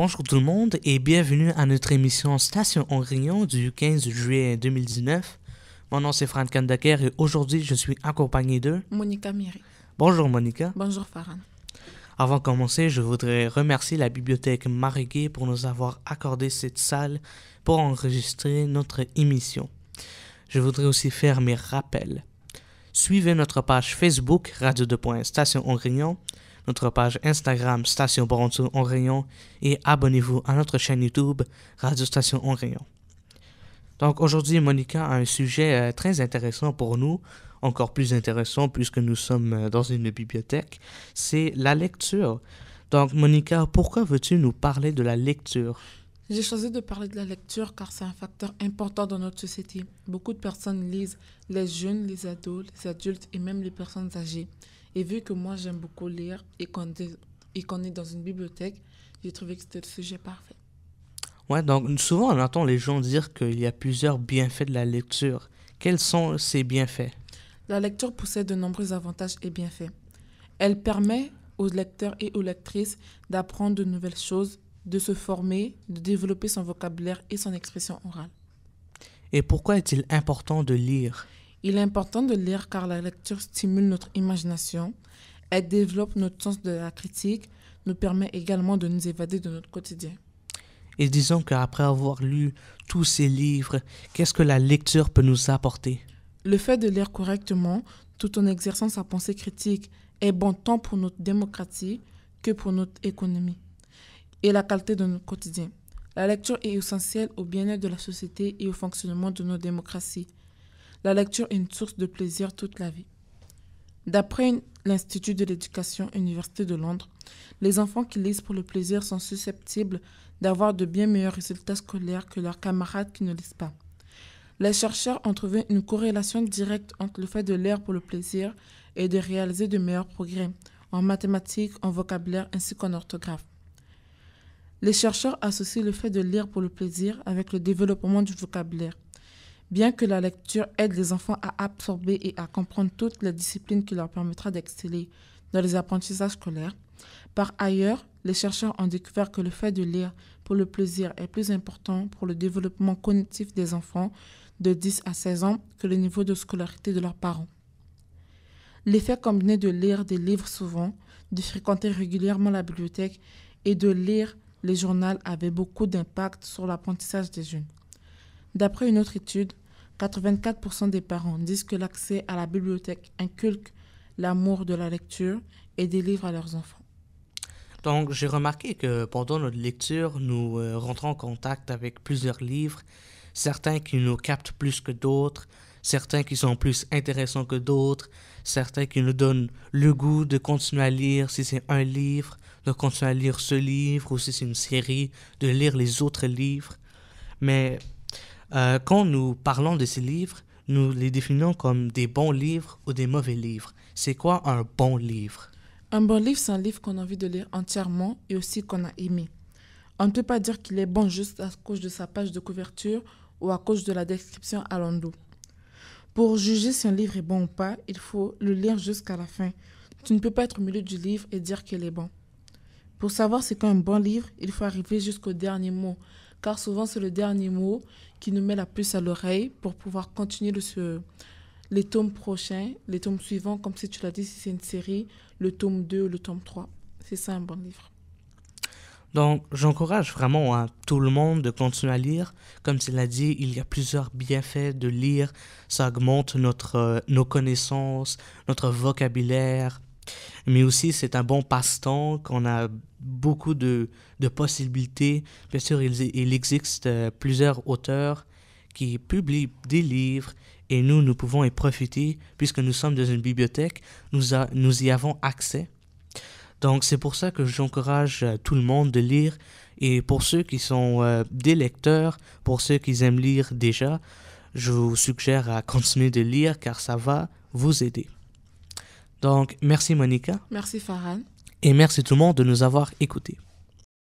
Bonjour tout le monde et bienvenue à notre émission Station en Réunion du 15 juillet 2019. Mon nom c'est Franck Kandaker et aujourd'hui je suis accompagné de Monica Miri. Bonjour Monica. Bonjour Farhan. Avant de commencer, je voudrais remercier la bibliothèque Marégué pour nous avoir accordé cette salle pour enregistrer notre émission. Je voudrais aussi faire mes rappels. Suivez notre page Facebook Radio 2.station Station Grignon notre page Instagram Station Bronzo en et abonnez-vous à notre chaîne YouTube Radio Station en Donc aujourd'hui, Monica a un sujet euh, très intéressant pour nous, encore plus intéressant puisque nous sommes euh, dans une bibliothèque, c'est la lecture. Donc Monica, pourquoi veux-tu nous parler de la lecture j'ai choisi de parler de la lecture car c'est un facteur important dans notre société. Beaucoup de personnes lisent, les jeunes, les adultes, les adultes et même les personnes âgées. Et vu que moi j'aime beaucoup lire et qu'on est dans une bibliothèque, j'ai trouvé que c'était le sujet parfait. Ouais, donc souvent on entend les gens dire qu'il y a plusieurs bienfaits de la lecture. Quels sont ces bienfaits La lecture possède de nombreux avantages et bienfaits. Elle permet aux lecteurs et aux lectrices d'apprendre de nouvelles choses de se former, de développer son vocabulaire et son expression orale. Et pourquoi est-il important de lire Il est important de lire car la lecture stimule notre imagination, elle développe notre sens de la critique, nous permet également de nous évader de notre quotidien. Et disons qu'après avoir lu tous ces livres, qu'est-ce que la lecture peut nous apporter Le fait de lire correctement, tout en exerçant sa pensée critique, est bon tant pour notre démocratie que pour notre économie et la qualité de nos quotidiens. La lecture est essentielle au bien-être de la société et au fonctionnement de nos démocraties. La lecture est une source de plaisir toute la vie. D'après l'Institut de l'éducation Université de Londres, les enfants qui lisent pour le plaisir sont susceptibles d'avoir de bien meilleurs résultats scolaires que leurs camarades qui ne lisent pas. Les chercheurs ont trouvé une corrélation directe entre le fait de lire pour le plaisir et de réaliser de meilleurs progrès en mathématiques, en vocabulaire ainsi qu'en orthographe. Les chercheurs associent le fait de lire pour le plaisir avec le développement du vocabulaire. Bien que la lecture aide les enfants à absorber et à comprendre toutes les disciplines qui leur permettra d'exceller dans les apprentissages scolaires, par ailleurs, les chercheurs ont découvert que le fait de lire pour le plaisir est plus important pour le développement cognitif des enfants de 10 à 16 ans que le niveau de scolarité de leurs parents. L'effet combiné de lire des livres souvent, de fréquenter régulièrement la bibliothèque et de lire les journaux avaient beaucoup d'impact sur l'apprentissage des jeunes. D'après une autre étude, 84% des parents disent que l'accès à la bibliothèque inculque l'amour de la lecture et des livres à leurs enfants. Donc j'ai remarqué que pendant notre lecture, nous euh, rentrons en contact avec plusieurs livres, certains qui nous captent plus que d'autres, certains qui sont plus intéressants que d'autres, certains qui nous donnent le goût de continuer à lire si c'est un livre, de continuer à lire ce livre, ou si c'est une série, de lire les autres livres. Mais euh, quand nous parlons de ces livres, nous les définissons comme des bons livres ou des mauvais livres. C'est quoi un bon livre Un bon livre, c'est un livre qu'on a envie de lire entièrement et aussi qu'on a aimé. On ne peut pas dire qu'il est bon juste à cause de sa page de couverture ou à cause de la description à l'endroit. Pour juger si un livre est bon ou pas, il faut le lire jusqu'à la fin. Tu ne peux pas être au milieu du livre et dire qu'il est bon. Pour savoir c'est un bon livre, il faut arriver jusqu'au dernier mot, car souvent c'est le dernier mot qui nous met la puce à l'oreille pour pouvoir continuer le, les tomes prochains, les tomes suivants, comme si tu l'as dit, si c'est une série, le tome 2 le tome 3. C'est ça un bon livre. Donc, j'encourage vraiment à hein, tout le monde de continuer à lire. Comme tu l'as dit, il y a plusieurs bienfaits de lire. Ça augmente notre, euh, nos connaissances, notre vocabulaire, mais aussi, c'est un bon passe-temps qu'on a beaucoup de, possibilités. Bien sûr, il, existe euh, plusieurs auteurs qui publient des livres et nous, nous pouvons y profiter puisque nous sommes dans une bibliothèque, nous, nous y avons accès. Donc c'est pour ça que j'encourage euh, tout le monde de lire et pour ceux qui sont euh, des lecteurs, pour ceux qui aiment lire déjà, je vous suggère à continuer de lire car ça va vous aider. Donc, merci Monica. Merci Farhan. Et merci tout le monde de nous avoir écoutés.